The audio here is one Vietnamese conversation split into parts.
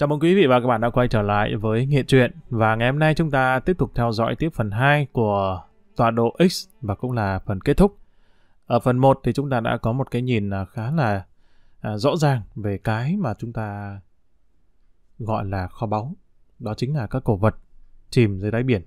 Chào mừng quý vị và các bạn đã quay trở lại với Nghệ Truyện và ngày hôm nay chúng ta tiếp tục theo dõi tiếp phần 2 của tọa độ X và cũng là phần kết thúc. Ở phần 1 thì chúng ta đã có một cái nhìn à, khá là à, rõ ràng về cái mà chúng ta gọi là kho báu. Đó chính là các cổ vật chìm dưới đáy biển.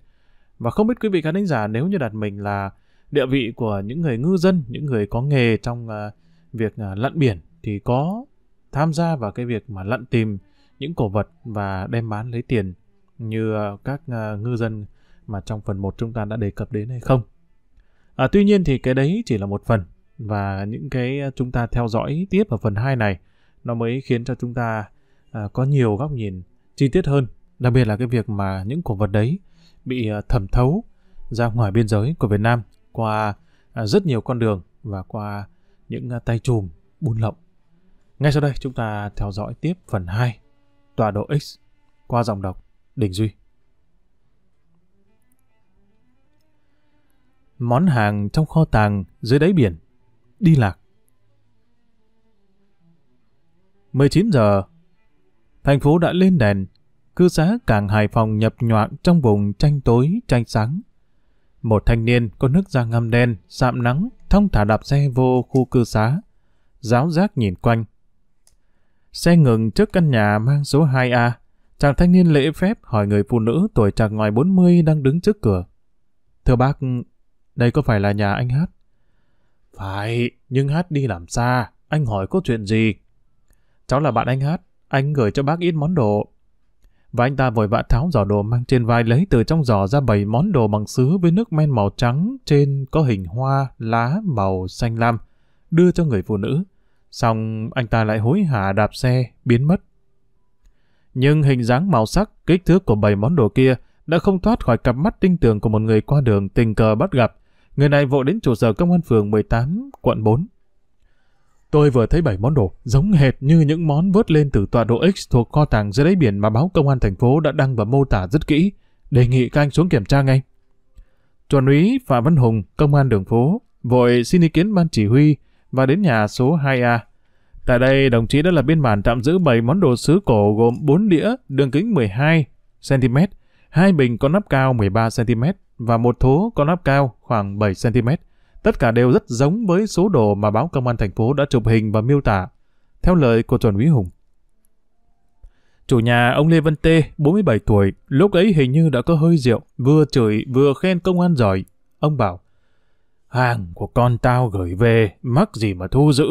Và không biết quý vị khán giả nếu như đặt mình là địa vị của những người ngư dân, những người có nghề trong à, việc lặn biển thì có tham gia vào cái việc mà lặn tìm những cổ vật và đem bán lấy tiền như ờ, các ờ, ngư dân mà trong phần 1 chúng ta đã đề cập đến hay không. À, tuy nhiên thì cái đấy chỉ là một phần và những cái ờ, chúng ta theo dõi tiếp ở phần 2 này nó mới khiến cho chúng ta à, có nhiều góc nhìn chi tiết hơn, đặc biệt là cái việc mà những cổ vật đấy bị thẩm thấu ra ngoài biên giới của Việt Nam qua rất nhiều con đường và qua những tay chùm buôn lậu. Ngay sau đây chúng ta theo dõi tiếp phần 2 tọa độ X qua dòng đọc Đình Duy. Món hàng trong kho tàng dưới đáy biển, đi lạc. 19 giờ, thành phố đã lên đèn, cư xá cảng Hải Phòng nhập nhoạng trong vùng tranh tối, tranh sáng. Một thanh niên có nước da ngâm đen, sạm nắng, thông thả đạp xe vô khu cư xá. Giáo giác nhìn quanh, Xe ngừng trước căn nhà mang số 2A. Chàng thanh niên lễ phép hỏi người phụ nữ tuổi chạc ngoài 40 đang đứng trước cửa. Thưa bác, đây có phải là nhà anh Hát? Phải, nhưng Hát đi làm xa, anh hỏi có chuyện gì? Cháu là bạn anh Hát, anh gửi cho bác ít món đồ. Và anh ta vội vã tháo giỏ đồ mang trên vai lấy từ trong giỏ ra bảy món đồ bằng sứ với nước men màu trắng trên có hình hoa, lá màu xanh lam, đưa cho người phụ nữ. Xong anh ta lại hối hả đạp xe, biến mất. Nhưng hình dáng màu sắc, kích thước của bảy món đồ kia đã không thoát khỏi cặp mắt tinh tường của một người qua đường tình cờ bắt gặp. Người này vội đến trụ sở công an phường 18, quận 4. Tôi vừa thấy bảy món đồ, giống hệt như những món vớt lên từ tọa độ X thuộc kho tàng dưới đáy biển mà báo công an thành phố đã đăng và mô tả rất kỹ. Đề nghị các anh xuống kiểm tra ngay. Chuẩn úy Phạm Văn Hùng, công an đường phố, vội xin ý kiến ban chỉ huy, và đến nhà số 2A. Tại đây, đồng chí đã lập biên bản tạm giữ 7 món đồ sứ cổ gồm 4 đĩa đường kính 12 cm, hai bình có nắp cao 13 cm và một thố có nắp cao khoảng 7 cm. Tất cả đều rất giống với số đồ mà báo công an thành phố đã chụp hình và miêu tả, theo lời của chuẩn úy Hùng. Chủ nhà ông Lê Văn Tê, 47 tuổi, lúc ấy hình như đã có hơi rượu, vừa chửi vừa khen công an giỏi. Ông bảo, Hàng của con tao gửi về, mắc gì mà thu giữ.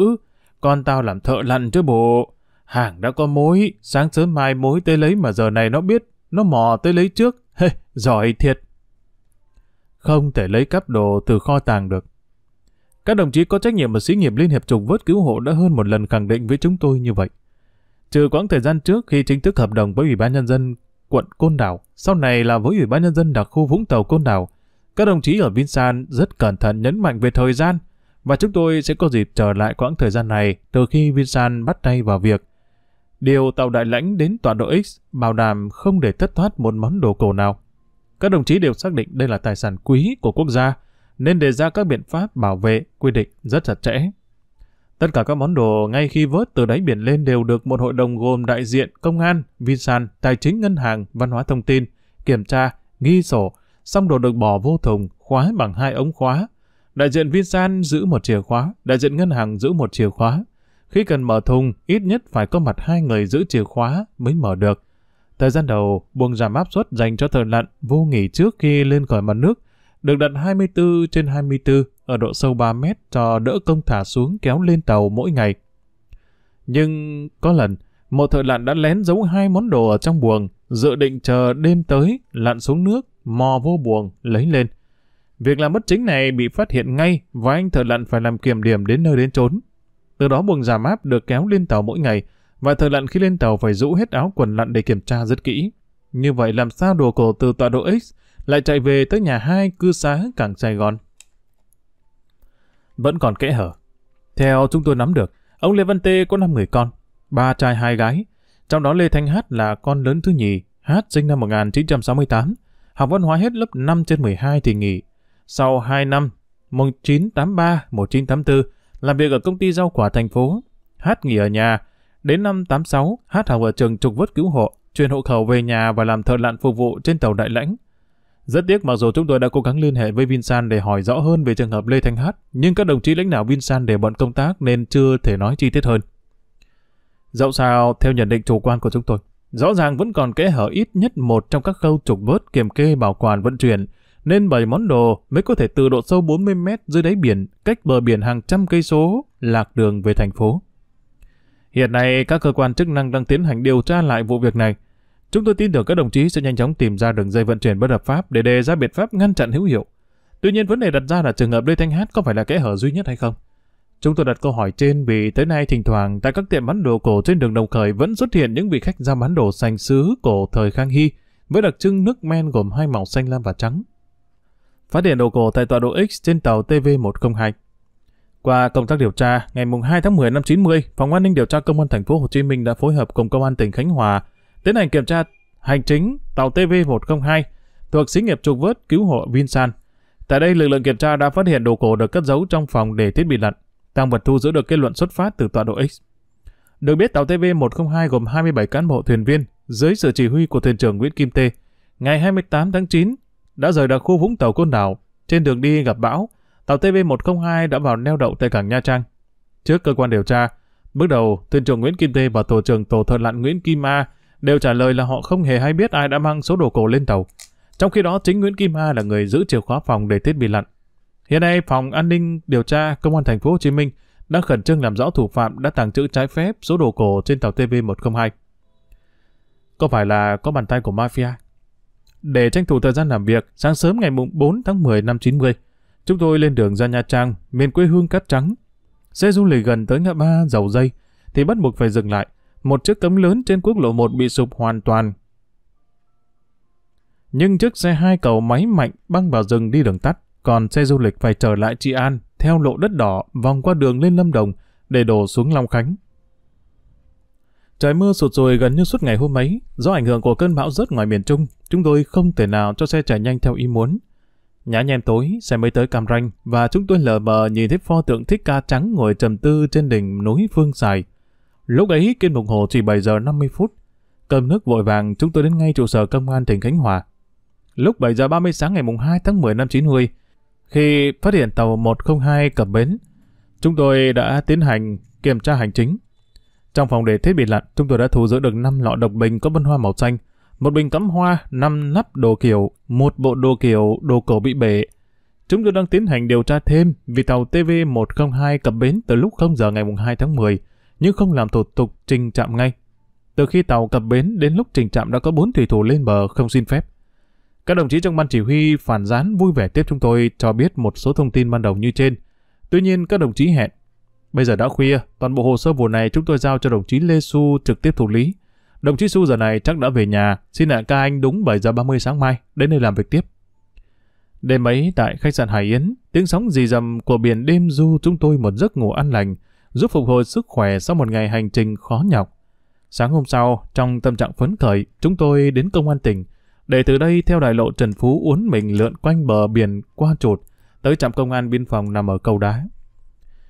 Con tao làm thợ lặn chứ bộ. Hàng đã có mối, sáng sớm mai mối tới lấy mà giờ này nó biết, nó mò tới lấy trước. Hey, giỏi thiệt. Không thể lấy cắp đồ từ kho tàng được. Các đồng chí có trách nhiệm ở xí nghiệp Liên Hiệp Trùng Vớt Cứu Hộ đã hơn một lần khẳng định với chúng tôi như vậy. Trừ quãng thời gian trước khi chính thức hợp đồng với Ủy ban Nhân dân quận Côn Đảo, sau này là với Ủy ban Nhân dân đặc khu Vũng Tàu Côn Đảo, các đồng chí ở Vinsan rất cẩn thận nhấn mạnh về thời gian và chúng tôi sẽ có dịp trở lại quãng thời gian này từ khi Vinsan bắt tay vào việc. Điều tàu đại lãnh đến tọa độ X bảo đảm không để thất thoát một món đồ cổ nào. Các đồng chí đều xác định đây là tài sản quý của quốc gia, nên đề ra các biện pháp bảo vệ quy định rất chặt chẽ. Tất cả các món đồ ngay khi vớt từ đáy biển lên đều được một hội đồng gồm đại diện công an, Vinsan, tài chính ngân hàng, văn hóa thông tin, kiểm tra, ghi sổ, xong đồ được bỏ vô thùng, khóa bằng hai ống khóa. Đại diện Vinsan giữ một chìa khóa, đại diện ngân hàng giữ một chìa khóa. Khi cần mở thùng, ít nhất phải có mặt hai người giữ chìa khóa mới mở được. Thời gian đầu, buồng giảm áp suất dành cho thợ lặn vô nghỉ trước khi lên khỏi mặt nước, được đặt 24 trên 24 ở độ sâu 3 mét cho đỡ công thả xuống kéo lên tàu mỗi ngày. Nhưng có lần, một thợ lặn đã lén giấu hai món đồ ở trong buồng, dự định chờ đêm tới lặn xuống nước mò vô buồng, lấy lên. Việc làm bất chính này bị phát hiện ngay và anh thợ lặn phải làm kiểm điểm đến nơi đến chốn. Từ đó buồng giảm áp được kéo lên tàu mỗi ngày và thợ lặn khi lên tàu phải rũ hết áo quần lặn để kiểm tra rất kỹ. Như vậy làm sao đồ cổ từ tọa độ X lại chạy về tới nhà hai cư xá cảng Sài Gòn? Vẫn còn kẽ hở. Theo chúng tôi nắm được, ông Lê Văn Tê có 5 người con, ba trai hai gái. Trong đó Lê Thanh Hát là con lớn thứ nhì, Hát sinh năm 1968, Học văn hóa hết lớp 5 trên 12 thì nghỉ. Sau 2 năm, 1983-1984, làm việc ở công ty rau quả thành phố. Hát nghỉ ở nhà. Đến năm 86, Hát học ở trường trục vớt cứu hộ, chuyển hộ khẩu về nhà và làm thợ lặn phục vụ trên tàu Đại Lãnh. Rất tiếc mặc dù chúng tôi đã cố gắng liên hệ với Vinsan để hỏi rõ hơn về trường hợp Lê Thanh Hát, nhưng các đồng chí lãnh đạo Vinsan đều bận công tác nên chưa thể nói chi tiết hơn. Dẫu sao, theo nhận định chủ quan của chúng tôi, Rõ ràng vẫn còn kẽ hở ít nhất một trong các khâu trục vớt kiểm kê bảo quản vận chuyển, nên bảy món đồ mới có thể từ độ sâu 40 mét dưới đáy biển, cách bờ biển hàng trăm cây số, lạc đường về thành phố. Hiện nay các cơ quan chức năng đang tiến hành điều tra lại vụ việc này. Chúng tôi tin tưởng các đồng chí sẽ nhanh chóng tìm ra đường dây vận chuyển bất hợp pháp để đề ra biện pháp ngăn chặn hữu hiệu. Tuy nhiên vấn đề đặt ra là trường hợp Lê Thanh Hát có phải là kẽ hở duy nhất hay không? Chúng tôi đặt câu hỏi trên vì tới nay thỉnh thoảng tại các tiệm bán đồ cổ trên đường Đồng Khởi vẫn xuất hiện những vị khách ra bán đồ sành sứ cổ thời Khang Hy với đặc trưng nước men gồm hai màu xanh lam và trắng. Phát hiện đồ cổ tại tọa độ X trên tàu TV102. Qua công tác điều tra, ngày 2 tháng 10 năm 90, Phòng an ninh điều tra Công an thành phố Hồ Chí Minh đã phối hợp cùng Công an tỉnh Khánh Hòa tiến hành kiểm tra hành chính tàu TV102 thuộc xí nghiệp trục vớt cứu hộ Vinsan. Tại đây, lực lượng kiểm tra đã phát hiện đồ cổ được cất giấu trong phòng để thiết bị lặn. Tăng vật thu giữ được kết luận xuất phát từ tọa độ X. Được biết tàu TV102 gồm 27 cán bộ thuyền viên dưới sự chỉ huy của thuyền trưởng Nguyễn Kim Tê. Ngày 28 tháng 9 đã rời đặc khu Vũng Tàu Côn Đảo trên đường đi gặp bão. Tàu TV102 đã vào neo đậu tại cảng Nha Trang. Trước cơ quan điều tra, bước đầu thuyền trưởng Nguyễn Kim Tê và tổ trưởng tổ thợ lặn Nguyễn Kim A đều trả lời là họ không hề hay biết ai đã mang số đồ cổ lên tàu. Trong khi đó chính Nguyễn Kim A là người giữ chìa khóa phòng để thiết bị lặn. Hiện nay phòng an ninh điều tra công an thành phố Hồ Chí Minh đang khẩn trương làm rõ thủ phạm đã tàng trữ trái phép số đồ cổ trên tàu TV102. Có phải là có bàn tay của mafia? Để tranh thủ thời gian làm việc, sáng sớm ngày 4 tháng 10 năm 90, chúng tôi lên đường ra Nha Trang, miền quê hương cát trắng. Xe du lịch gần tới ngã ba dầu dây, thì bắt buộc phải dừng lại. Một chiếc tấm lớn trên quốc lộ 1 bị sụp hoàn toàn. Nhưng chiếc xe hai cầu máy mạnh băng vào rừng đi đường tắt còn xe du lịch phải trở lại Trị An theo lộ đất đỏ vòng qua đường lên Lâm Đồng để đổ xuống Long Khánh. Trời mưa sụt sùi gần như suốt ngày hôm ấy, do ảnh hưởng của cơn bão rớt ngoài miền Trung, chúng tôi không thể nào cho xe chạy nhanh theo ý muốn. Nhá nhem tối, xe mới tới Cam Ranh và chúng tôi lờ mờ nhìn thấy pho tượng thích ca trắng ngồi trầm tư trên đỉnh núi Phương Sài. Lúc ấy kim đồng hồ chỉ 7 giờ 50 phút. Cơm nước vội vàng chúng tôi đến ngay trụ sở công an tỉnh Khánh Hòa. Lúc 7 giờ 30 sáng ngày mùng 2 tháng 10 năm 90, khi phát hiện tàu 102 cập bến. Chúng tôi đã tiến hành kiểm tra hành chính. Trong phòng để thiết bị lặn, chúng tôi đã thu giữ được 5 lọ độc bình có bân hoa màu xanh, một bình cắm hoa, 5 nắp đồ kiểu, một bộ đồ kiểu, đồ cổ bị bể. Chúng tôi đang tiến hành điều tra thêm vì tàu TV102 cập bến từ lúc 0 giờ ngày 2 tháng 10, nhưng không làm thủ tục trình trạm ngay. Từ khi tàu cập bến đến lúc trình trạm đã có 4 thủy thủ lên bờ không xin phép. Các đồng chí trong ban chỉ huy phản gián vui vẻ tiếp chúng tôi cho biết một số thông tin ban đầu như trên. Tuy nhiên các đồng chí hẹn, bây giờ đã khuya, toàn bộ hồ sơ vụ này chúng tôi giao cho đồng chí Lê Xu trực tiếp thủ lý. Đồng chí Xu giờ này chắc đã về nhà, xin hẹn ca anh đúng 7 giờ 30 sáng mai, đến đây làm việc tiếp. Đêm ấy tại khách sạn Hải Yến, tiếng sóng dì dầm của biển đêm du chúng tôi một giấc ngủ an lành, giúp phục hồi sức khỏe sau một ngày hành trình khó nhọc. Sáng hôm sau, trong tâm trạng phấn khởi, chúng tôi đến công an tỉnh, để từ đây theo đại lộ Trần Phú uốn mình lượn quanh bờ biển qua trột, tới trạm công an biên phòng nằm ở cầu đá.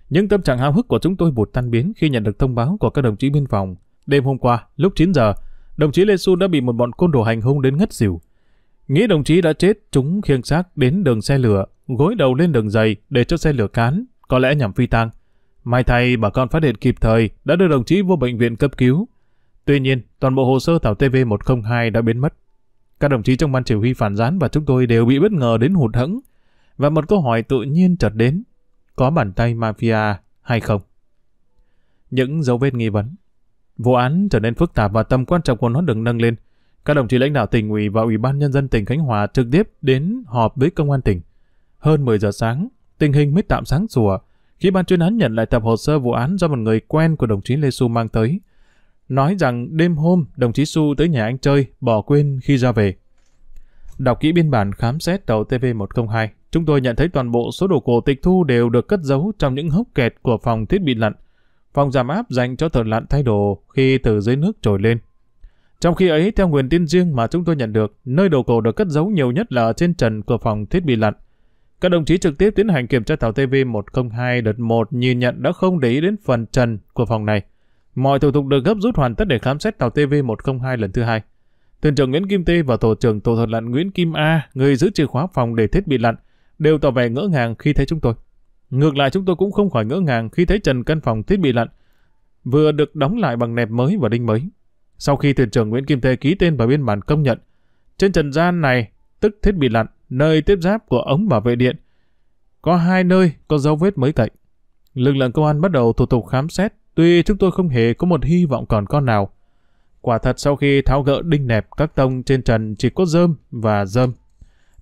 Những tâm trạng hào hức của chúng tôi bột tan biến khi nhận được thông báo của các đồng chí biên phòng. Đêm hôm qua, lúc 9 giờ, đồng chí Lê Xu đã bị một bọn côn đồ hành hung đến ngất xỉu. Nghĩ đồng chí đã chết, chúng khiêng xác đến đường xe lửa, gối đầu lên đường dày để cho xe lửa cán, có lẽ nhằm phi tang. May thay bà con phát hiện kịp thời đã đưa đồng chí vô bệnh viện cấp cứu. Tuy nhiên, toàn bộ hồ sơ tàu TV102 đã biến mất. Các đồng chí trong ban chỉ huy phản gián và chúng tôi đều bị bất ngờ đến hụt hẫng. Và một câu hỏi tự nhiên chợt đến, có bàn tay mafia hay không? Những dấu vết nghi vấn. Vụ án trở nên phức tạp và tầm quan trọng của nó được nâng lên. Các đồng chí lãnh đạo tỉnh ủy và ủy ban nhân dân tỉnh Khánh Hòa trực tiếp đến họp với công an tỉnh. Hơn 10 giờ sáng, tình hình mới tạm sáng sủa khi ban chuyên án nhận lại tập hồ sơ vụ án do một người quen của đồng chí Lê Xu mang tới nói rằng đêm hôm đồng chí Su tới nhà anh chơi, bỏ quên khi ra về. Đọc kỹ biên bản khám xét tàu TV102, chúng tôi nhận thấy toàn bộ số đồ cổ tịch thu đều được cất giấu trong những hốc kẹt của phòng thiết bị lặn. Phòng giảm áp dành cho thợ lặn thay đồ khi từ dưới nước trồi lên. Trong khi ấy, theo nguồn tin riêng mà chúng tôi nhận được, nơi đồ cổ được cất giấu nhiều nhất là trên trần của phòng thiết bị lặn. Các đồng chí trực tiếp tiến hành kiểm tra tàu TV102 đợt 1 nhìn nhận đã không để ý đến phần trần của phòng này. Mọi thủ tục được gấp rút hoàn tất để khám xét tàu TV102 lần thứ hai. Thuyền trưởng Nguyễn Kim Tê và tổ trưởng tổ thuật lặn Nguyễn Kim A, người giữ chìa khóa phòng để thiết bị lặn, đều tỏ vẻ ngỡ ngàng khi thấy chúng tôi. Ngược lại chúng tôi cũng không khỏi ngỡ ngàng khi thấy trần căn phòng thiết bị lặn vừa được đóng lại bằng nẹp mới và đinh mới. Sau khi thuyền trưởng Nguyễn Kim Tê ký tên vào biên bản công nhận, trên trần gian này, tức thiết bị lặn, nơi tiếp giáp của ống bảo vệ điện, có hai nơi có dấu vết mới cậy. Lực lượng công an bắt đầu thủ tục khám xét Tuy chúng tôi không hề có một hy vọng còn con nào. Quả thật sau khi tháo gỡ đinh nẹp các tông trên trần chỉ có rơm và rơm.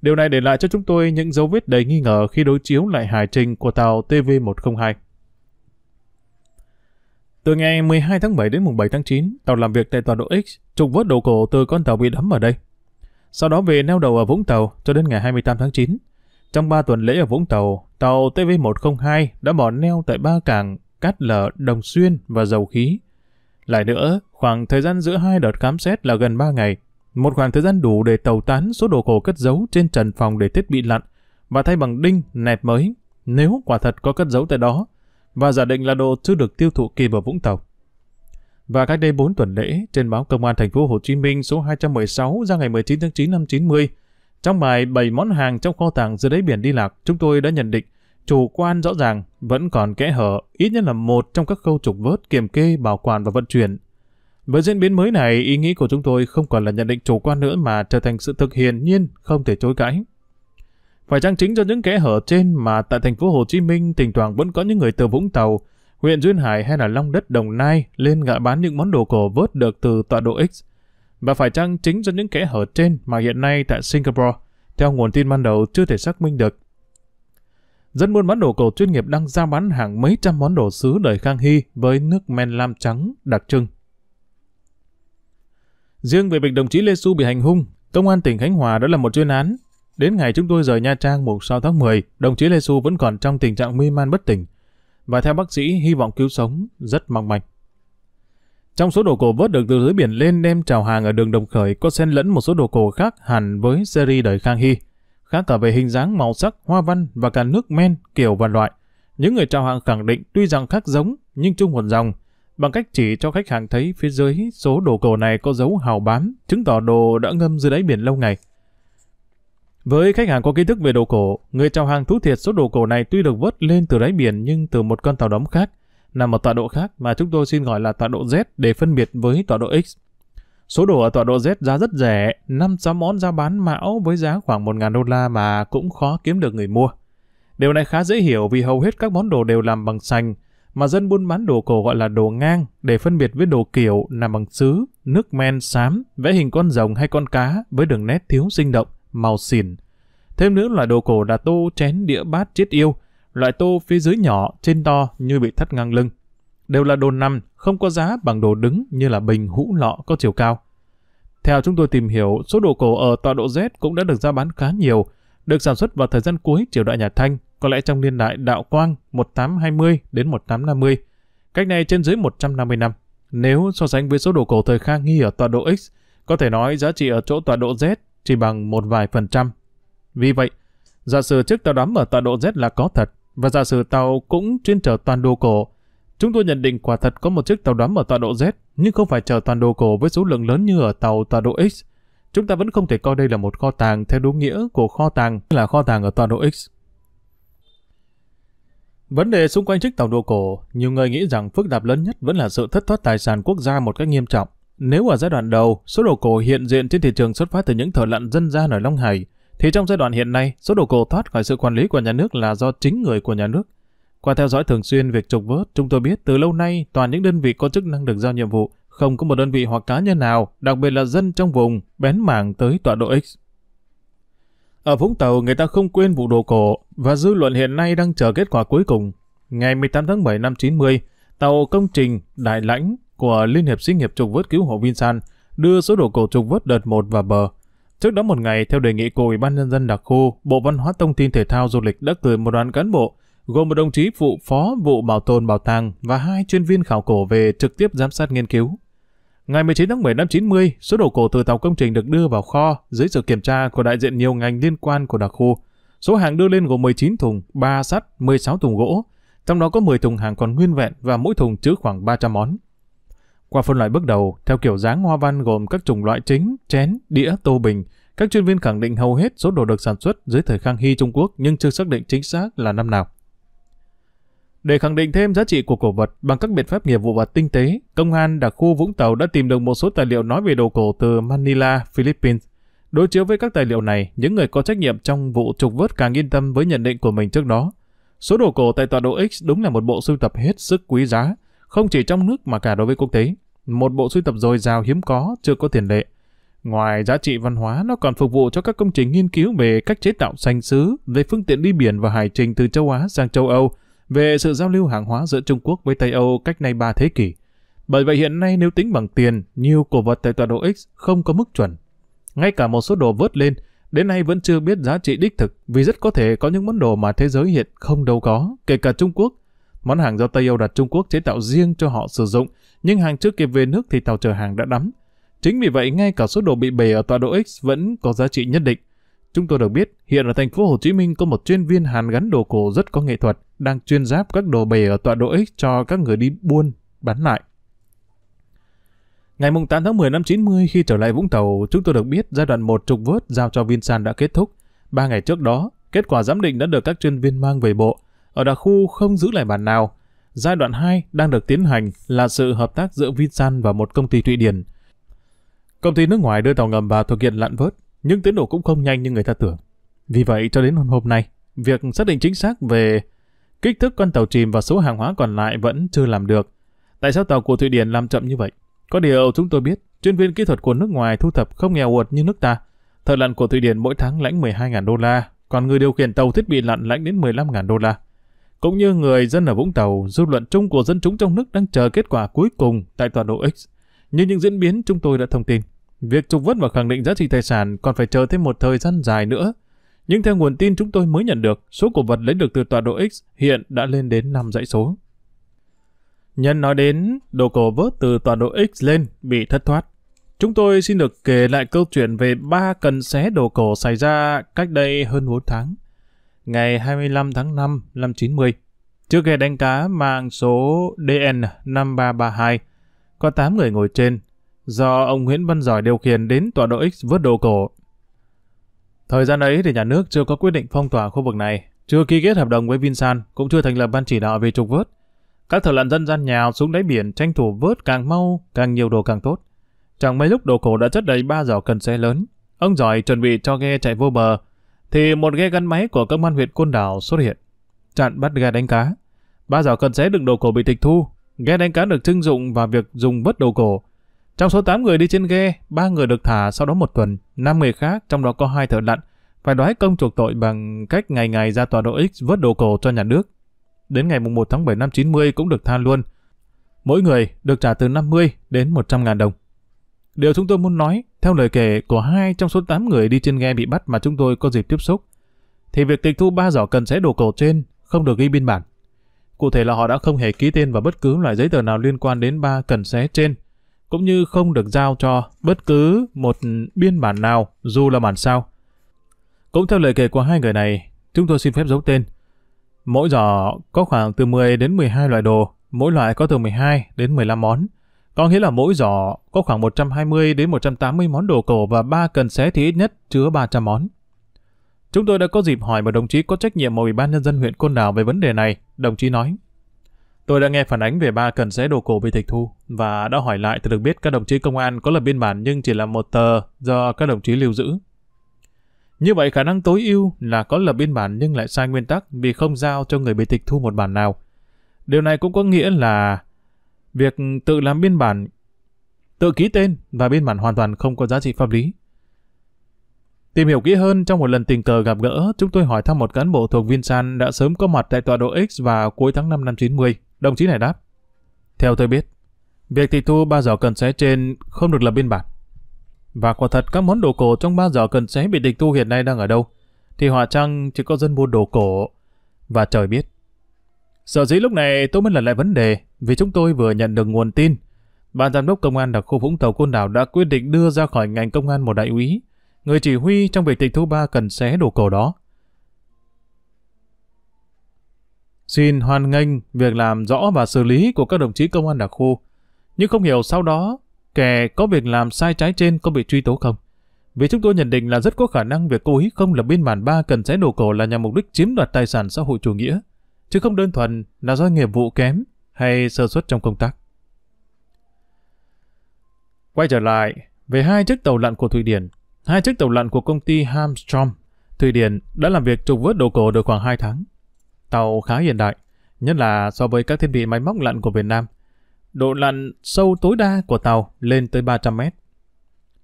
Điều này để lại cho chúng tôi những dấu vết đầy nghi ngờ khi đối chiếu lại hải trình của tàu TV-102. Từ ngày 12 tháng 7 đến mùng 7 tháng 9, tàu làm việc tại tòa độ X trục vớt đồ cổ từ con tàu bị đắm ở đây. Sau đó về neo đầu ở Vũng Tàu cho đến ngày 28 tháng 9. Trong 3 tuần lễ ở Vũng Tàu, tàu TV-102 đã bỏ neo tại ba cảng cát lở, đồng xuyên và dầu khí. Lại nữa, khoảng thời gian giữa hai đợt khám xét là gần 3 ngày, một khoảng thời gian đủ để tàu tán số đồ cổ cất giấu trên trần phòng để thiết bị lặn và thay bằng đinh, nẹp mới, nếu quả thật có cất giấu tại đó, và giả định là đồ chưa được tiêu thụ kịp ở Vũng Tàu. Và cách đây 4 tuần lễ, trên báo Công an thành phố Hồ Chí Minh số 216 ra ngày 19 tháng 9 năm 90, trong bài 7 món hàng trong kho tàng dưới đáy biển đi lạc, chúng tôi đã nhận định chủ quan rõ ràng, vẫn còn kẽ hở, ít nhất là một trong các khâu trục vớt, kiểm kê, bảo quản và vận chuyển. Với diễn biến mới này, ý nghĩ của chúng tôi không còn là nhận định chủ quan nữa mà trở thành sự thực hiện nhiên, không thể chối cãi. Phải trang chính cho những kẽ hở trên mà tại thành phố Hồ Chí Minh thỉnh thoảng vẫn có những người từ Vũng Tàu, huyện Duyên Hải hay là Long Đất Đồng Nai lên gạ bán những món đồ cổ vớt được từ tọa độ X. Và phải chăng chính do những kẽ hở trên mà hiện nay tại Singapore, theo nguồn tin ban đầu chưa thể xác minh được, Dân buôn bán đồ cổ chuyên nghiệp đang giao bán hàng mấy trăm món đồ sứ đời Khang Hy với nước men lam trắng đặc trưng. Riêng về việc đồng chí Lê Xu bị hành hung, Công an tỉnh Khánh Hòa đã là một chuyên án. Đến ngày chúng tôi rời Nha Trang mùng 6 tháng 10, đồng chí Lê Xu vẫn còn trong tình trạng mê man bất tỉnh. Và theo bác sĩ, hy vọng cứu sống rất mong manh. Trong số đồ cổ vớt được từ dưới biển lên đem trào hàng ở đường Đồng Khởi có xen lẫn một số đồ cổ khác hẳn với series đời Khang Hy khá cả về hình dáng màu sắc, hoa văn và cả nước men, kiểu và loại. Những người chào hàng khẳng định tuy rằng khác giống nhưng chung hồn dòng, bằng cách chỉ cho khách hàng thấy phía dưới số đồ cổ này có dấu hào bám, chứng tỏ đồ đã ngâm dưới đáy biển lâu ngày. Với khách hàng có kiến thức về đồ cổ, người chào hàng thú thiệt số đồ cổ này tuy được vớt lên từ đáy biển nhưng từ một con tàu đóng khác, nằm ở tọa độ khác mà chúng tôi xin gọi là tọa độ Z để phân biệt với tọa độ X. Số đồ ở tọa độ Z giá rất rẻ, 5-6 món giá bán mão với giá khoảng 1.000 đô la mà cũng khó kiếm được người mua. Điều này khá dễ hiểu vì hầu hết các món đồ đều làm bằng sành, mà dân buôn bán đồ cổ gọi là đồ ngang để phân biệt với đồ kiểu làm bằng sứ, nước men xám, vẽ hình con rồng hay con cá với đường nét thiếu sinh động, màu xỉn. Thêm nữa là đồ cổ là tô chén đĩa bát chiết yêu, loại tô phía dưới nhỏ, trên to như bị thắt ngang lưng đều là đồ nằm, không có giá bằng đồ đứng như là bình hũ lọ có chiều cao. Theo chúng tôi tìm hiểu, số đồ cổ ở tọa độ Z cũng đã được ra bán khá nhiều, được sản xuất vào thời gian cuối triều đại nhà Thanh, có lẽ trong niên đại Đạo Quang 1820 đến 1850. Cách này trên dưới 150 năm. Nếu so sánh với số đồ cổ thời Khang nghi ở tọa độ X, có thể nói giá trị ở chỗ tọa độ Z chỉ bằng một vài phần trăm. Vì vậy, giả sử chiếc tàu đắm ở tọa độ Z là có thật, và giả sử tàu cũng chuyên trở toàn đồ cổ, Chúng tôi nhận định quả thật có một chiếc tàu đắm ở tọa độ Z, nhưng không phải chờ toàn đồ cổ với số lượng lớn như ở tàu tọa độ X. Chúng ta vẫn không thể coi đây là một kho tàng theo đúng nghĩa của kho tàng là kho tàng ở tọa độ X. Vấn đề xung quanh chiếc tàu đồ cổ, nhiều người nghĩ rằng phức tạp lớn nhất vẫn là sự thất thoát tài sản quốc gia một cách nghiêm trọng. Nếu ở giai đoạn đầu, số đồ cổ hiện diện trên thị trường xuất phát từ những thợ lặn dân gian ở Long Hải, thì trong giai đoạn hiện nay, số đồ cổ thoát khỏi sự quản lý của nhà nước là do chính người của nhà nước qua theo dõi thường xuyên việc trục vớt, chúng tôi biết từ lâu nay toàn những đơn vị có chức năng được giao nhiệm vụ, không có một đơn vị hoặc cá nhân nào, đặc biệt là dân trong vùng, bén mảng tới tọa độ X. Ở Vũng Tàu, người ta không quên vụ đồ cổ và dư luận hiện nay đang chờ kết quả cuối cùng. Ngày 18 tháng 7 năm 90, tàu công trình Đại Lãnh của Liên hiệp Sinh nghiệp trục vớt cứu hộ Vinsan đưa số đồ cổ trục vớt đợt 1 vào bờ. Trước đó một ngày, theo đề nghị của Ủy ban Nhân dân đặc khu, Bộ Văn hóa Thông tin Thể thao Du lịch đã cử một đoàn cán bộ gồm một đồng chí phụ phó vụ bảo tồn bảo tàng và hai chuyên viên khảo cổ về trực tiếp giám sát nghiên cứu. Ngày 19 tháng 10 năm 90, số đồ cổ từ tàu công trình được đưa vào kho dưới sự kiểm tra của đại diện nhiều ngành liên quan của đặc khu. Số hàng đưa lên gồm 19 thùng, 3 sắt, 16 thùng gỗ, trong đó có 10 thùng hàng còn nguyên vẹn và mỗi thùng chứa khoảng 300 món. Qua phân loại bước đầu, theo kiểu dáng hoa văn gồm các chủng loại chính, chén, đĩa, tô bình, các chuyên viên khẳng định hầu hết số đồ được sản xuất dưới thời Khang Hy Trung Quốc nhưng chưa xác định chính xác là năm nào. Để khẳng định thêm giá trị của cổ vật bằng các biện pháp nghiệp vụ và tinh tế, công an đặc khu Vũng Tàu đã tìm được một số tài liệu nói về đồ cổ từ Manila, Philippines. Đối chiếu với các tài liệu này, những người có trách nhiệm trong vụ trục vớt càng yên tâm với nhận định của mình trước đó. Số đồ cổ tại tọa độ X đúng là một bộ sưu tập hết sức quý giá, không chỉ trong nước mà cả đối với quốc tế. Một bộ sưu tập dồi dào hiếm có, chưa có tiền lệ. Ngoài giá trị văn hóa, nó còn phục vụ cho các công trình nghiên cứu về cách chế tạo xanh xứ, về phương tiện đi biển và hải trình từ châu Á sang châu Âu – về sự giao lưu hàng hóa giữa Trung Quốc với Tây Âu cách nay 3 thế kỷ. Bởi vậy hiện nay nếu tính bằng tiền, nhiều cổ vật tại tọa độ X không có mức chuẩn. Ngay cả một số đồ vớt lên, đến nay vẫn chưa biết giá trị đích thực vì rất có thể có những món đồ mà thế giới hiện không đâu có, kể cả Trung Quốc. Món hàng do Tây Âu đặt Trung Quốc chế tạo riêng cho họ sử dụng, nhưng hàng trước kịp về nước thì tàu chở hàng đã đắm. Chính vì vậy, ngay cả số đồ bị bể ở tọa độ X vẫn có giá trị nhất định. Chúng tôi được biết, hiện ở thành phố Hồ Chí Minh có một chuyên viên hàn gắn đồ cổ rất có nghệ thuật, đang chuyên giáp các đồ bể ở tọa độ X cho các người đi buôn, bán lại. Ngày 8 tháng 10 năm 90 khi trở lại Vũng Tàu, chúng tôi được biết giai đoạn một trục vớt giao cho Vinsan đã kết thúc. Ba ngày trước đó, kết quả giám định đã được các chuyên viên mang về bộ. Ở đặc khu không giữ lại bản nào. Giai đoạn 2 đang được tiến hành là sự hợp tác giữa Vinsan và một công ty Thụy Điển. Công ty nước ngoài đưa tàu ngầm vào thực hiện lặn vớt, nhưng tiến độ cũng không nhanh như người ta tưởng. Vì vậy, cho đến hôm nay, việc xác định chính xác về kích thước con tàu chìm và số hàng hóa còn lại vẫn chưa làm được. Tại sao tàu của Thụy Điển làm chậm như vậy? Có điều chúng tôi biết, chuyên viên kỹ thuật của nước ngoài thu thập không nghèo uột như nước ta. Thợ lặn của Thụy Điển mỗi tháng lãnh 12.000 đô la, còn người điều khiển tàu thiết bị lặn lãnh đến 15.000 đô la. Cũng như người dân ở Vũng Tàu, dư luận chung của dân chúng trong nước đang chờ kết quả cuối cùng tại tọa độ X. Như những diễn biến chúng tôi đã thông tin, Việc trục vớt và khẳng định giá trị tài sản còn phải chờ thêm một thời gian dài nữa. Nhưng theo nguồn tin chúng tôi mới nhận được, số cổ vật lấy được từ tọa độ X hiện đã lên đến 5 dãy số. Nhân nói đến đồ cổ vớt từ tọa độ X lên bị thất thoát. Chúng tôi xin được kể lại câu chuyện về ba cần xé đồ cổ xảy ra cách đây hơn 4 tháng. Ngày 25 tháng 5 năm 90, chiếc ghe đánh cá mang số DN 5332 có 8 người ngồi trên, do ông Nguyễn Văn Giỏi điều khiển đến tọa độ X vớt đồ cổ. Thời gian ấy thì nhà nước chưa có quyết định phong tỏa khu vực này, chưa ký kết hợp đồng với Vinsan, cũng chưa thành lập ban chỉ đạo về trục vớt. Các thợ lặn dân gian nhào xuống đáy biển tranh thủ vớt càng mau, càng nhiều đồ càng tốt. Chẳng mấy lúc đồ cổ đã chất đầy ba giỏ cần xe lớn. Ông giỏi chuẩn bị cho ghe chạy vô bờ, thì một ghe gắn máy của công an huyện Côn Đảo xuất hiện, chặn bắt ghe đánh cá. Ba giỏ cần xe đựng đồ cổ bị tịch thu, ghe đánh cá được trưng dụng vào việc dùng vớt đồ cổ. Trong số 8 người đi trên ghe, 3 người được thả sau đó một tuần, 5 người khác, trong đó có hai thợ lặn, phải đoái công chuộc tội bằng cách ngày ngày ra tòa độ X vớt đồ cổ cho nhà nước. Đến ngày 1 tháng 7 năm 90 cũng được tha luôn. Mỗi người được trả từ 50 đến 100 ngàn đồng. Điều chúng tôi muốn nói, theo lời kể của hai trong số 8 người đi trên ghe bị bắt mà chúng tôi có dịp tiếp xúc, thì việc tịch thu ba giỏ cần sẽ đồ cổ trên không được ghi biên bản. Cụ thể là họ đã không hề ký tên vào bất cứ loại giấy tờ nào liên quan đến ba cần xé trên, cũng như không được giao cho bất cứ một biên bản nào dù là bản sao. Cũng theo lời kể của hai người này, chúng tôi xin phép giấu tên. Mỗi giỏ có khoảng từ 10 đến 12 loại đồ, mỗi loại có từ 12 đến 15 món. Có nghĩa là mỗi giỏ có khoảng 120 đến 180 món đồ cổ và ba cần xé thì ít nhất chứa 300 món. Chúng tôi đã có dịp hỏi một đồng chí có trách nhiệm ở Ủy ban Nhân dân huyện Côn Đảo về vấn đề này. Đồng chí nói, Tôi đã nghe phản ánh về ba cần xé đồ cổ bị tịch thu và đã hỏi lại thì được biết các đồng chí công an có lập biên bản nhưng chỉ là một tờ do các đồng chí lưu giữ. Như vậy khả năng tối ưu là có lập biên bản nhưng lại sai nguyên tắc vì không giao cho người bị tịch thu một bản nào. Điều này cũng có nghĩa là việc tự làm biên bản, tự ký tên và biên bản hoàn toàn không có giá trị pháp lý. Tìm hiểu kỹ hơn trong một lần tình cờ gặp gỡ, chúng tôi hỏi thăm một cán bộ thuộc Vinsan đã sớm có mặt tại tọa độ X vào cuối tháng 5 năm 90. Đồng chí này đáp. Theo tôi biết, việc tịch thu ba giỏ cần xé trên không được lập biên bản. Và quả thật các món đồ cổ trong ba giỏ cần xé bị tịch thu hiện nay đang ở đâu, thì họa chăng chỉ có dân buôn đồ cổ và trời biết. Sợ dĩ lúc này tôi mới lật lại vấn đề vì chúng tôi vừa nhận được nguồn tin. Ban giám đốc công an đặc khu Vũng Tàu Côn Đảo đã quyết định đưa ra khỏi ngành công an một đại úy, người chỉ huy trong việc tịch thu ba cần xé đồ cổ đó. Xin hoan nghênh việc làm rõ và xử lý của các đồng chí công an đặc khu. Nhưng không hiểu sau đó, kẻ có việc làm sai trái trên có bị truy tố không? Vì chúng tôi nhận định là rất có khả năng việc cố ý không lập biên bản ba cần xé đổ cổ là nhằm mục đích chiếm đoạt tài sản xã hội chủ nghĩa, chứ không đơn thuần là do nghiệp vụ kém hay sơ suất trong công tác. Quay trở lại, về hai chiếc tàu lặn của Thụy Điển, hai chiếc tàu lặn của công ty Hamstrom, Thụy Điển đã làm việc trục vớt đồ cổ được khoảng 2 tháng. Tàu khá hiện đại, nhất là so với các thiết bị máy móc lặn của Việt Nam. Độ lặn sâu tối đa của tàu lên tới 300 mét.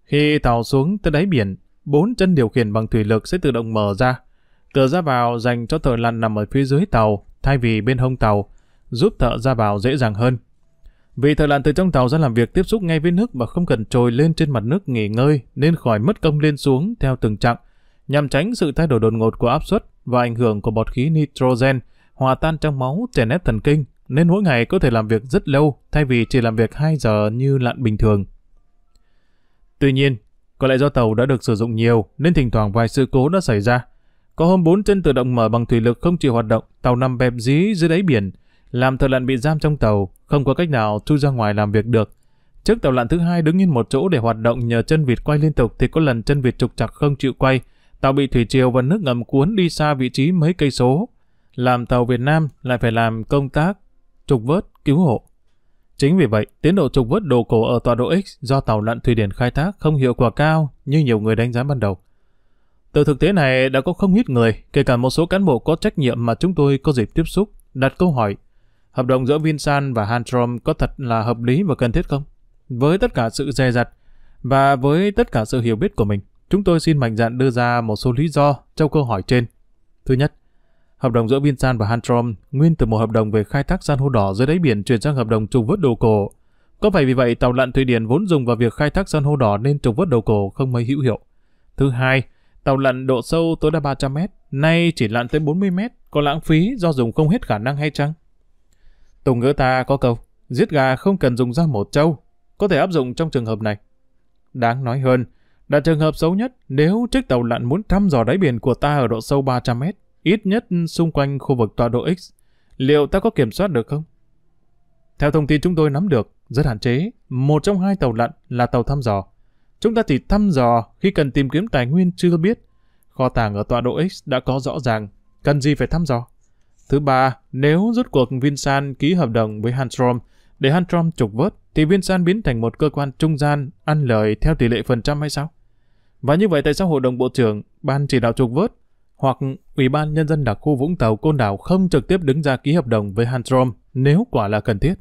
Khi tàu xuống tới đáy biển, bốn chân điều khiển bằng thủy lực sẽ tự động mở ra. Cửa ra vào dành cho thợ lặn nằm ở phía dưới tàu thay vì bên hông tàu, giúp thợ ra vào dễ dàng hơn. Vì thợ lặn từ trong tàu ra làm việc tiếp xúc ngay với nước mà không cần trồi lên trên mặt nước nghỉ ngơi nên khỏi mất công lên xuống theo từng chặng nhằm tránh sự thay đổi đột ngột của áp suất và ảnh hưởng của bọt khí nitrogen hòa tan trong máu chèn ép thần kinh, nên mỗi ngày có thể làm việc rất lâu thay vì chỉ làm việc 2 giờ như lặn bình thường. Tuy nhiên, có lẽ do tàu đã được sử dụng nhiều nên thỉnh thoảng vài sự cố đã xảy ra. Có hôm bốn chân tự động mở bằng thủy lực không chịu hoạt động, tàu nằm bẹp dí dưới đáy biển, làm thợ lặn bị giam trong tàu, không có cách nào thu ra ngoài làm việc được. trước tàu lặn thứ hai đứng yên một chỗ để hoạt động nhờ chân vịt quay liên tục thì có lần chân vịt trục chặt không chịu quay, Tàu bị thủy triều và nước ngầm cuốn đi xa vị trí mấy cây số. Làm tàu Việt Nam lại phải làm công tác trục vớt, cứu hộ. Chính vì vậy, tiến độ trục vớt đồ cổ ở tọa độ X do tàu lặn thủy điển khai thác không hiệu quả cao như nhiều người đánh giá ban đầu. Từ thực tế này đã có không ít người, kể cả một số cán bộ có trách nhiệm mà chúng tôi có dịp tiếp xúc, đặt câu hỏi hợp đồng giữa Vinsan và Hantrom có thật là hợp lý và cần thiết không? Với tất cả sự dè dặt và với tất cả sự hiểu biết của mình, Chúng tôi xin mạnh dạn đưa ra một số lý do trong câu hỏi trên. Thứ nhất, hợp đồng giữa Vinsan và Hantrom nguyên từ một hợp đồng về khai thác san hô đỏ dưới đáy biển chuyển sang hợp đồng trục vớt đồ cổ. Có phải vì vậy tàu lặn Thụy Điển vốn dùng vào việc khai thác san hô đỏ nên trục vớt đồ cổ không mấy hữu hiệu. Thứ hai, tàu lặn độ sâu tối đa 300 mét, nay chỉ lặn tới 40 mét, có lãng phí do dùng không hết khả năng hay chăng? Tùng ngữ ta có câu, giết gà không cần dùng dao một trâu, có thể áp dụng trong trường hợp này. Đáng nói hơn, đã trường hợp xấu nhất nếu chiếc tàu lặn muốn thăm dò đáy biển của ta ở độ sâu 300 mét, ít nhất xung quanh khu vực tọa độ X. Liệu ta có kiểm soát được không? Theo thông tin chúng tôi nắm được, rất hạn chế, một trong hai tàu lặn là tàu thăm dò. Chúng ta chỉ thăm dò khi cần tìm kiếm tài nguyên chưa biết. Kho tàng ở tọa độ X đã có rõ ràng, cần gì phải thăm dò. Thứ ba, nếu rút cuộc Vinsan ký hợp đồng với Hanstrom để Hanstrom trục vớt, thì Viên San biến thành một cơ quan trung gian ăn lời theo tỷ lệ phần trăm hay sao? Và như vậy tại sao Hội đồng Bộ trưởng, Ban chỉ đạo trục vớt hoặc Ủy ban Nhân dân đặc khu Vũng Tàu Côn Đảo không trực tiếp đứng ra ký hợp đồng với Hantrom nếu quả là cần thiết,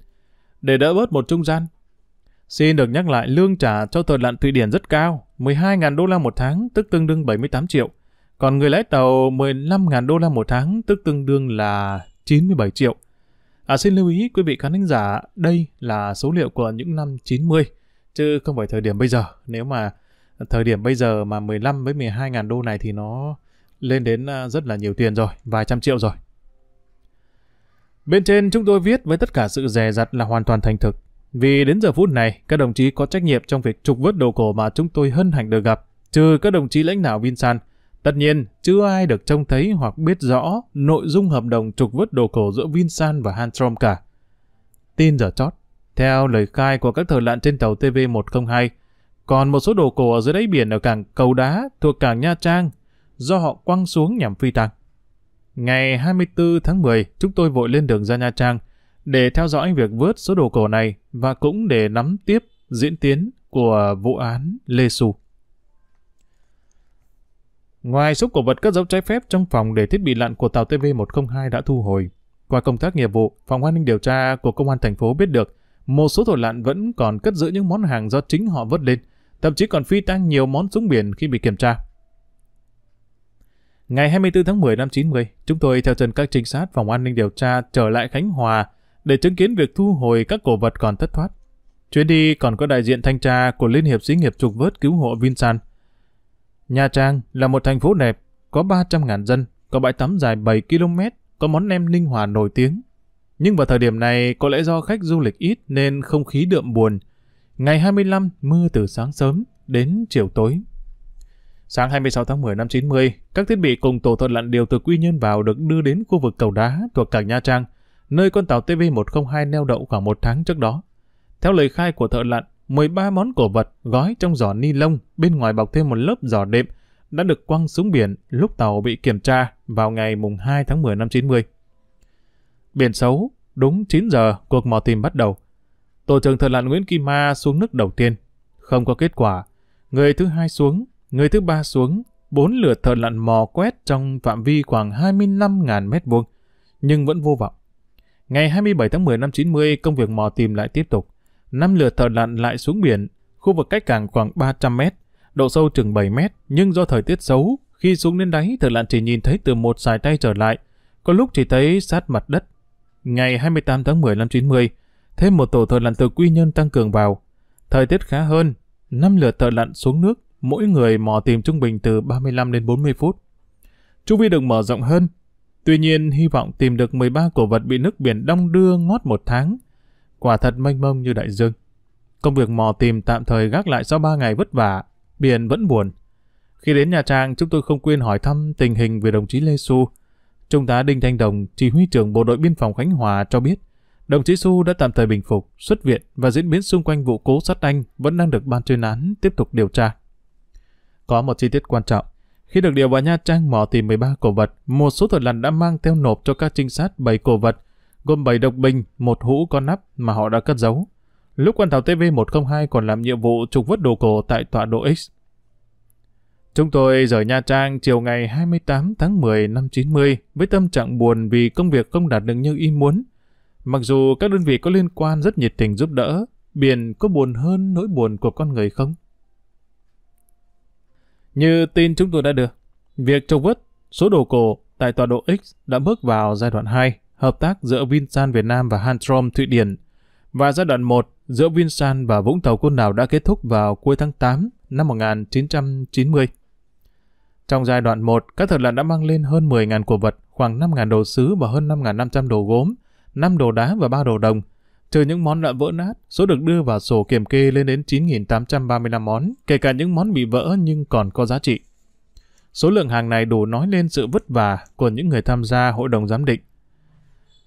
để đỡ bớt một trung gian? Xin được nhắc lại lương trả cho thợ lặn Thụy Điển rất cao, 12.000 đô la một tháng, tức tương đương 78 triệu. Còn người lái tàu 15.000 đô la một tháng, tức tương đương là 97 triệu. À, xin lưu ý quý vị khán thính giả, đây là số liệu của những năm 90, chứ không phải thời điểm bây giờ. Nếu mà thời điểm bây giờ mà 15 với 12 ngàn đô này thì nó lên đến à, rất là nhiều tiền rồi, vài trăm triệu rồi. Bên trên chúng tôi viết với tất cả sự dè dặt là hoàn toàn thành thực. Vì đến giờ phút này, các đồng chí có trách nhiệm trong việc trục vớt đồ cổ mà chúng tôi hân hạnh được gặp, trừ các đồng chí lãnh đạo Vinsan, Tất nhiên, chưa ai được trông thấy hoặc biết rõ nội dung hợp đồng trục vớt đồ cổ giữa Vinsan và Hantrom cả. Tin giờ chót, theo lời khai của các thợ lặn trên tàu TV102, còn một số đồ cổ ở dưới đáy biển ở cảng Cầu Đá thuộc cảng Nha Trang do họ quăng xuống nhằm phi tăng. Ngày 24 tháng 10, chúng tôi vội lên đường ra Nha Trang để theo dõi việc vớt số đồ cổ này và cũng để nắm tiếp diễn tiến của vụ án Lê Sù. Ngoài số cổ vật cất giấu trái phép trong phòng để thiết bị lặn của tàu TV102 đã thu hồi, qua công tác nghiệp vụ, phòng an ninh điều tra của công an thành phố biết được một số thổ lặn vẫn còn cất giữ những món hàng do chính họ vớt lên, thậm chí còn phi tang nhiều món súng biển khi bị kiểm tra. Ngày 24 tháng 10 năm 90, chúng tôi theo chân các trinh sát phòng an ninh điều tra trở lại Khánh Hòa để chứng kiến việc thu hồi các cổ vật còn thất thoát. Chuyến đi còn có đại diện thanh tra của Liên hiệp Sĩ nghiệp trục vớt cứu hộ Vinsan, Nha Trang là một thành phố đẹp, có 300.000 dân, có bãi tắm dài 7 km, có món nem Ninh Hòa nổi tiếng. Nhưng vào thời điểm này có lẽ do khách du lịch ít nên không khí đượm buồn. Ngày 25 mưa từ sáng sớm đến chiều tối. Sáng 26 tháng 10 năm 90, các thiết bị cùng tổ thuận lặn điều từ Quy Nhơn vào được đưa đến khu vực cầu đá thuộc cảng Nha Trang, nơi con tàu TV102 neo đậu khoảng một tháng trước đó. Theo lời khai của thợ lặn, 13 món cổ vật gói trong giỏ ni lông, bên ngoài bọc thêm một lớp giỏ đệm, đã được quăng xuống biển lúc tàu bị kiểm tra vào ngày mùng 2 tháng 10 năm 90. Biển xấu, đúng 9 giờ cuộc mò tìm bắt đầu. Tổ trưởng thợ lặn Nguyễn Kim Ma xuống nước đầu tiên, không có kết quả. Người thứ hai xuống, người thứ ba xuống, bốn lượt thợ lặn mò quét trong phạm vi khoảng 25.000 mét vuông, nhưng vẫn vô vọng. Ngày 27 tháng 10 năm 90, công việc mò tìm lại tiếp tục năm lửa thợ lặn lại xuống biển, khu vực cách cảng khoảng 300 mét, độ sâu chừng 7 mét, nhưng do thời tiết xấu, khi xuống đến đáy thợ lặn chỉ nhìn thấy từ một sải tay trở lại, có lúc chỉ thấy sát mặt đất. Ngày 28 tháng 10 năm 90, thêm một tổ thợ lặn từ Quy Nhơn tăng cường vào. Thời tiết khá hơn, năm lượt thợ lặn xuống nước, mỗi người mò tìm trung bình từ 35 đến 40 phút. Chu vi được mở rộng hơn, tuy nhiên hy vọng tìm được 13 cổ vật bị nước biển đong đưa ngót một tháng quả thật mênh mông như đại dương. Công việc mò tìm tạm thời gác lại sau 3 ngày vất vả, biển vẫn buồn. Khi đến Nha Trang, chúng tôi không quên hỏi thăm tình hình về đồng chí Lê Xu. Trung tá Đinh Thanh Đồng, chỉ huy trưởng Bộ đội Biên phòng Khánh Hòa cho biết, đồng chí Xu đã tạm thời bình phục, xuất viện và diễn biến xung quanh vụ cố sát anh vẫn đang được ban chuyên án tiếp tục điều tra. Có một chi tiết quan trọng, khi được điều vào Nha Trang mò tìm 13 cổ vật, một số thợ lặn đã mang theo nộp cho các trinh sát 7 cổ vật gồm 7 độc bình, một hũ con nắp mà họ đã cất giấu. Lúc quan tàu TV102 còn làm nhiệm vụ trục vớt đồ cổ tại tọa độ X. Chúng tôi rời Nha Trang chiều ngày 28 tháng 10 năm 90 với tâm trạng buồn vì công việc không đạt được như ý muốn. Mặc dù các đơn vị có liên quan rất nhiệt tình giúp đỡ, biển có buồn hơn nỗi buồn của con người không? Như tin chúng tôi đã được, việc trục vớt số đồ cổ tại tọa độ X đã bước vào giai đoạn 2 hợp tác giữa Vinsan Việt Nam và Hantrom Thụy Điển. Và giai đoạn 1 giữa Vinsan và Vũng Tàu Côn Đảo đã kết thúc vào cuối tháng 8 năm 1990. Trong giai đoạn 1, các thợ lặn đã mang lên hơn 10.000 cổ vật, khoảng 5.000 đồ sứ và hơn 5.500 đồ gốm, 5 đồ đá và 3 đồ đồng. Trừ những món đã vỡ nát, số được đưa vào sổ kiểm kê lên đến 9.835 món, kể cả những món bị vỡ nhưng còn có giá trị. Số lượng hàng này đủ nói lên sự vất vả của những người tham gia hội đồng giám định.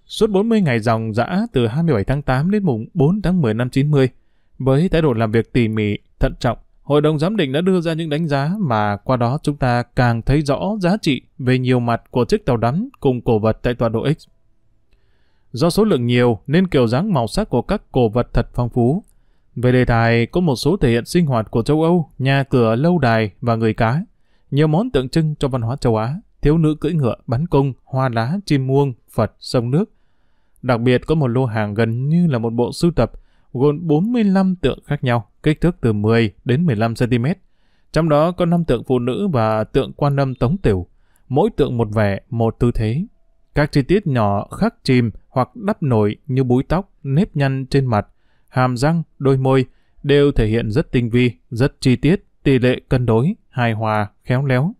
Suốt 40 ngày dòng dã từ 27 tháng 8 đến mùng 4 tháng 10 năm 90, với thái độ làm việc tỉ mỉ, thận trọng, Hội đồng giám định đã đưa ra những đánh giá mà qua đó chúng ta càng thấy rõ giá trị về nhiều mặt của chiếc tàu đắm cùng cổ vật tại tọa độ X. Do số lượng nhiều nên kiểu dáng màu sắc của các cổ vật thật phong phú. Về đề tài có một số thể hiện sinh hoạt của châu Âu, nhà cửa, lâu đài và người cá. Nhiều món tượng trưng cho văn hóa châu Á, thiếu nữ cưỡi ngựa, bắn cung, hoa lá, chim muông, Phật, sông nước, Đặc biệt có một lô hàng gần như là một bộ sưu tập, gồm 45 tượng khác nhau, kích thước từ 10 đến 15cm. Trong đó có năm tượng phụ nữ và tượng quan âm tống tiểu, mỗi tượng một vẻ, một tư thế. Các chi tiết nhỏ khắc chìm hoặc đắp nổi như búi tóc, nếp nhăn trên mặt, hàm răng, đôi môi đều thể hiện rất tinh vi, rất chi tiết, tỷ lệ cân đối, hài hòa, khéo léo.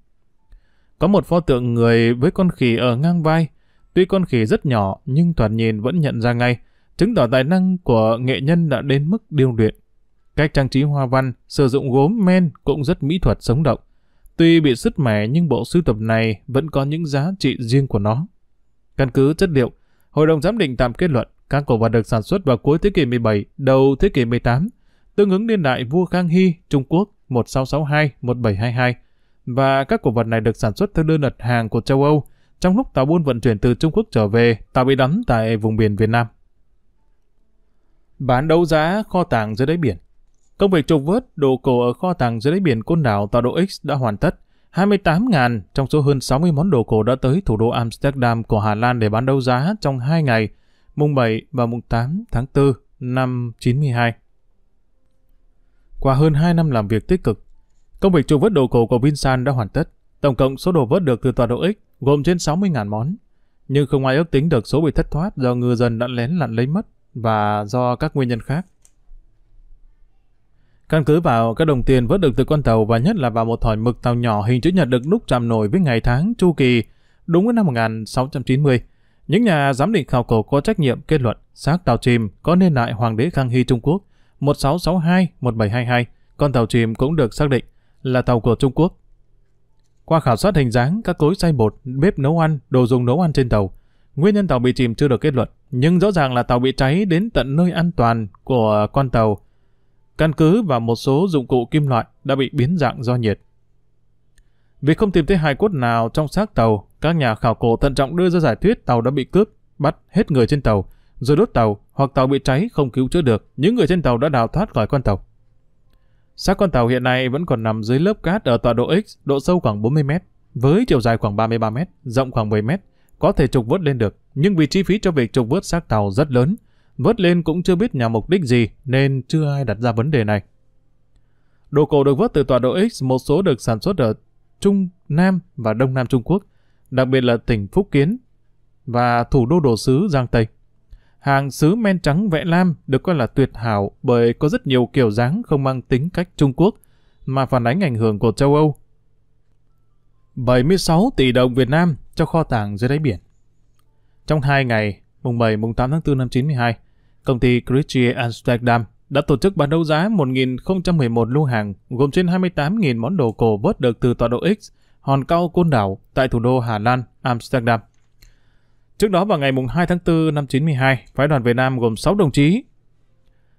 Có một pho tượng người với con khỉ ở ngang vai, Tuy con khỉ rất nhỏ nhưng toàn nhìn vẫn nhận ra ngay, chứng tỏ tài năng của nghệ nhân đã đến mức điêu luyện. Cách trang trí hoa văn, sử dụng gốm men cũng rất mỹ thuật sống động. Tuy bị sứt mẻ nhưng bộ sưu tập này vẫn có những giá trị riêng của nó. Căn cứ chất liệu, Hội đồng giám định tạm kết luận các cổ vật được sản xuất vào cuối thế kỷ 17, đầu thế kỷ 18, tương ứng niên đại vua Khang Hy, Trung Quốc 1662-1722 và các cổ vật này được sản xuất theo đơn đặt hàng của châu Âu trong lúc tàu buôn vận chuyển từ Trung Quốc trở về, tàu bị đắm tại vùng biển Việt Nam. Bán đấu giá kho tàng dưới đáy biển Công việc trục vớt đồ cổ ở kho tàng dưới đáy biển côn đảo tọa độ X đã hoàn tất. 28.000 trong số hơn 60 món đồ cổ đã tới thủ đô Amsterdam của Hà Lan để bán đấu giá trong 2 ngày, mùng 7 và mùng 8 tháng 4 năm 92. Qua hơn 2 năm làm việc tích cực, công việc trục vớt đồ cổ của Vinsan đã hoàn tất. Tổng cộng số đồ vớt được từ Tòa độ X gồm trên 60.000 món, nhưng không ai ước tính được số bị thất thoát do ngư dân đã lén lặn lấy mất và do các nguyên nhân khác. Căn cứ vào các đồng tiền vớt được từ con tàu và nhất là vào một thỏi mực tàu nhỏ hình chữ nhật được đúc chạm nổi với ngày tháng chu kỳ đúng với năm 1690, những nhà giám định khảo cổ có trách nhiệm kết luận xác tàu chìm có niên đại Hoàng đế Khang Hy Trung Quốc 1662-1722. Con tàu chìm cũng được xác định là tàu của Trung Quốc qua khảo sát hình dáng, các cối xay bột, bếp nấu ăn, đồ dùng nấu ăn trên tàu, nguyên nhân tàu bị chìm chưa được kết luận, nhưng rõ ràng là tàu bị cháy đến tận nơi an toàn của con tàu. Căn cứ và một số dụng cụ kim loại đã bị biến dạng do nhiệt. Vì không tìm thấy hài cốt nào trong xác tàu, các nhà khảo cổ thận trọng đưa ra giải thuyết tàu đã bị cướp, bắt hết người trên tàu, rồi đốt tàu hoặc tàu bị cháy không cứu chữa được. Những người trên tàu đã đào thoát khỏi con tàu. Xác con tàu hiện nay vẫn còn nằm dưới lớp cát ở tọa độ X, độ sâu khoảng 40 m, với chiều dài khoảng 33 m, rộng khoảng 10 m, có thể trục vớt lên được, nhưng vì chi phí cho việc trục vớt xác tàu rất lớn, vớt lên cũng chưa biết nhằm mục đích gì nên chưa ai đặt ra vấn đề này. Đồ cổ được vớt từ tọa độ X một số được sản xuất ở Trung, Nam và Đông Nam Trung Quốc, đặc biệt là tỉnh Phúc Kiến và thủ đô đồ sứ Giang Tây. Hàng sứ men trắng vẽ lam được coi là tuyệt hảo bởi có rất nhiều kiểu dáng không mang tính cách Trung Quốc mà phản ánh ảnh hưởng của châu Âu. 76 tỷ đồng Việt Nam cho kho tàng dưới đáy biển. Trong 2 ngày, mùng 7 mùng 8 tháng 4 năm 92, công ty Christie Amsterdam đã tổ chức bán đấu giá 1.011 lô hàng gồm trên 28.000 món đồ cổ vớt được từ tọa độ X, hòn cao côn đảo tại thủ đô Hà Lan, Amsterdam. Trước đó vào ngày 2 tháng 4 năm 92, phái đoàn Việt Nam gồm 6 đồng chí.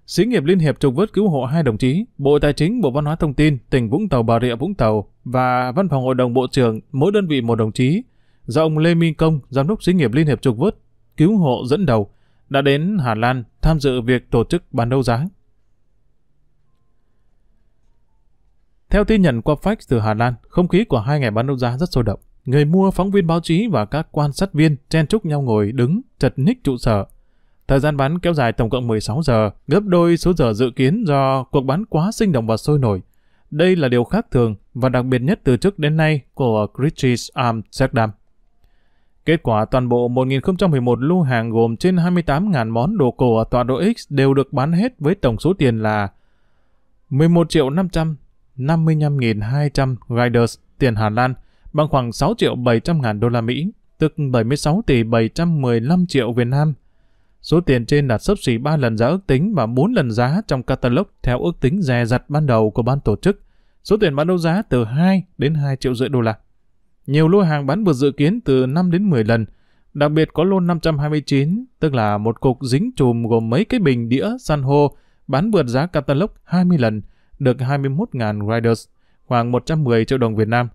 Xí nghiệp Liên hiệp trục vớt cứu hộ 2 đồng chí, Bộ Tài chính, Bộ Văn hóa Thông tin, tỉnh Vũng Tàu Bà Rịa Vũng Tàu và Văn phòng Hội đồng Bộ trưởng mỗi đơn vị một đồng chí, do ông Lê Minh Công, giám đốc xí nghiệp Liên hiệp trục vớt cứu hộ dẫn đầu, đã đến Hà Lan tham dự việc tổ chức bán đấu giá. Theo tin nhận qua fax từ Hà Lan, không khí của hai ngày bán đấu giá rất sôi động người mua, phóng viên báo chí và các quan sát viên chen chúc nhau ngồi đứng, chật ních trụ sở. Thời gian bán kéo dài tổng cộng 16 giờ, gấp đôi số giờ dự kiến do cuộc bán quá sinh động và sôi nổi. Đây là điều khác thường và đặc biệt nhất từ trước đến nay của Christie's Amsterdam. Kết quả toàn bộ 1011 lô hàng gồm trên 28.000 món đồ cổ ở tọa độ X đều được bán hết với tổng số tiền là 11 555 200 riders tiền Hà Lan, bằng khoảng 6 triệu 700 ngàn đô la Mỹ, tức 76 tỷ 715 triệu Việt Nam. Số tiền trên đạt sấp xỉ 3 lần giá ước tính và 4 lần giá trong catalog theo ước tính dè dặt ban đầu của ban tổ chức. Số tiền bán đấu giá từ 2 đến 2 triệu rưỡi đô la. Nhiều lô hàng bán vượt dự kiến từ 5 đến 10 lần, đặc biệt có lô 529, tức là một cục dính chùm gồm mấy cái bình đĩa san hô bán vượt giá catalog 20 lần, được 21.000 riders, khoảng 110 triệu đồng Việt Nam.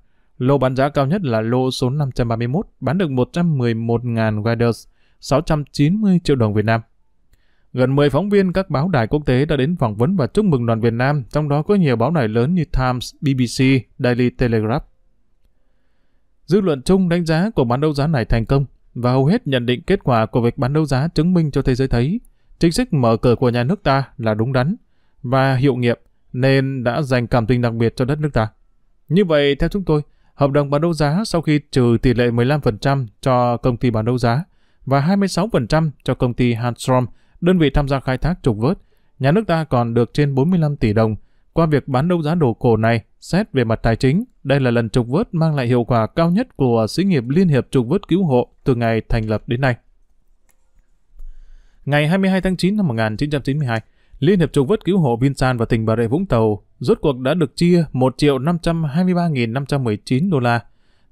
Lô bán giá cao nhất là lô số 531, bán được 111.000 Riders, 690 triệu đồng Việt Nam. Gần 10 phóng viên các báo đài quốc tế đã đến phỏng vấn và chúc mừng đoàn Việt Nam, trong đó có nhiều báo đài lớn như Times, BBC, Daily Telegraph. Dư luận chung đánh giá của bán đấu giá này thành công và hầu hết nhận định kết quả của việc bán đấu giá chứng minh cho thế giới thấy chính sách mở cửa của nhà nước ta là đúng đắn và hiệu nghiệm nên đã dành cảm tình đặc biệt cho đất nước ta. Như vậy, theo chúng tôi, Hợp đồng bán đấu giá sau khi trừ tỷ lệ 15% cho công ty bán đấu giá và 26% cho công ty Hanstrom, đơn vị tham gia khai thác trục vớt, nhà nước ta còn được trên 45 tỷ đồng. Qua việc bán đấu giá đồ cổ này, xét về mặt tài chính, đây là lần trục vớt mang lại hiệu quả cao nhất của xí nghiệp Liên hiệp trục vớt cứu hộ từ ngày thành lập đến nay. Ngày 22 tháng 9 năm 1992, Liên hiệp trục vớt cứu hộ Vinsan và tỉnh Bà Rịa Vũng Tàu rốt cuộc đã được chia 1 triệu 523.519 đô la.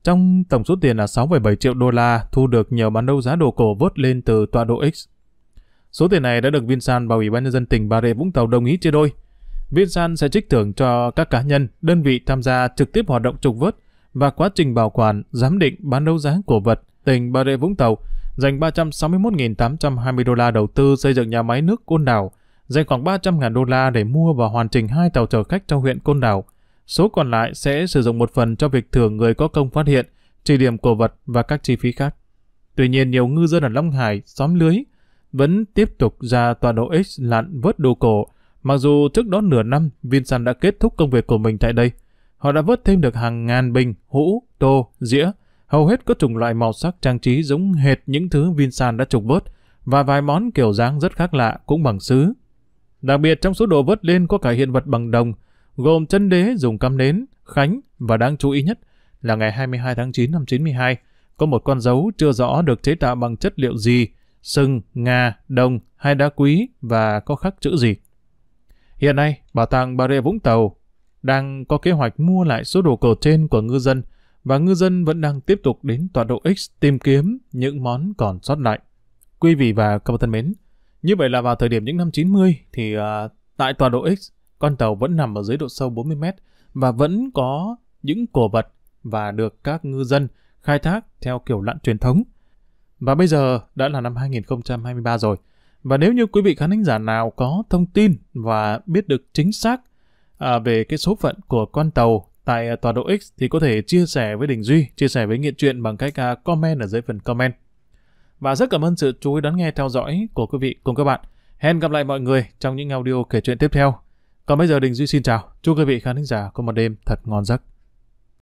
Trong tổng số tiền là 6,7 triệu đô la thu được nhờ bán đấu giá đồ cổ vớt lên từ tọa độ X. Số tiền này đã được Vinsan và Ủy ban nhân dân tỉnh Bà Rịa Vũng Tàu đồng ý chia đôi. Vinsan sẽ trích thưởng cho các cá nhân, đơn vị tham gia trực tiếp hoạt động trục vớt và quá trình bảo quản, giám định bán đấu giá cổ vật tỉnh Bà Rịa Vũng Tàu dành 361.820 đô la đầu tư xây dựng nhà máy nước Côn Đảo dành khoảng 300 ngàn đô la để mua và hoàn chỉnh hai tàu chở khách trong huyện Côn Đảo. Số còn lại sẽ sử dụng một phần cho việc thưởng người có công phát hiện, trừ điểm cổ vật và các chi phí khác. Tuy nhiên, nhiều ngư dân ở Long Hải, xóm lưới, vẫn tiếp tục ra tọa độ X lặn vớt đồ cổ. Mặc dù trước đó nửa năm, Vincent đã kết thúc công việc của mình tại đây. Họ đã vớt thêm được hàng ngàn bình, hũ, tô, dĩa, hầu hết có chủng loại màu sắc trang trí giống hệt những thứ Vincent đã trục vớt, và vài món kiểu dáng rất khác lạ cũng bằng sứ. Đặc biệt trong số đồ vớt lên có cả hiện vật bằng đồng, gồm chân đế dùng cắm nến, khánh và đáng chú ý nhất là ngày 22 tháng 9 năm 92, có một con dấu chưa rõ được chế tạo bằng chất liệu gì, sừng, ngà, đồng hay đá quý và có khắc chữ gì. Hiện nay, Bảo tàng Bà Rịa Vũng Tàu đang có kế hoạch mua lại số đồ cổ trên của ngư dân và ngư dân vẫn đang tiếp tục đến tọa độ X tìm kiếm những món còn sót lại. Quý vị và các bạn thân mến, như vậy là vào thời điểm những năm 90 thì uh, tại tòa độ X, con tàu vẫn nằm ở dưới độ sâu 40 mét và vẫn có những cổ vật và được các ngư dân khai thác theo kiểu lặn truyền thống. Và bây giờ đã là năm 2023 rồi. Và nếu như quý vị khán thính giả nào có thông tin và biết được chính xác à, về cái số phận của con tàu tại tòa độ X thì có thể chia sẻ với Đình Duy, chia sẻ với Nghiện Chuyện bằng cách à, comment ở dưới phần comment và rất cảm ơn sự chú ý đón nghe theo dõi của quý vị cùng các bạn. Hẹn gặp lại mọi người trong những audio kể chuyện tiếp theo. Còn bây giờ Đình Duy xin chào. Chúc quý vị khán thính giả có một đêm thật ngon giấc.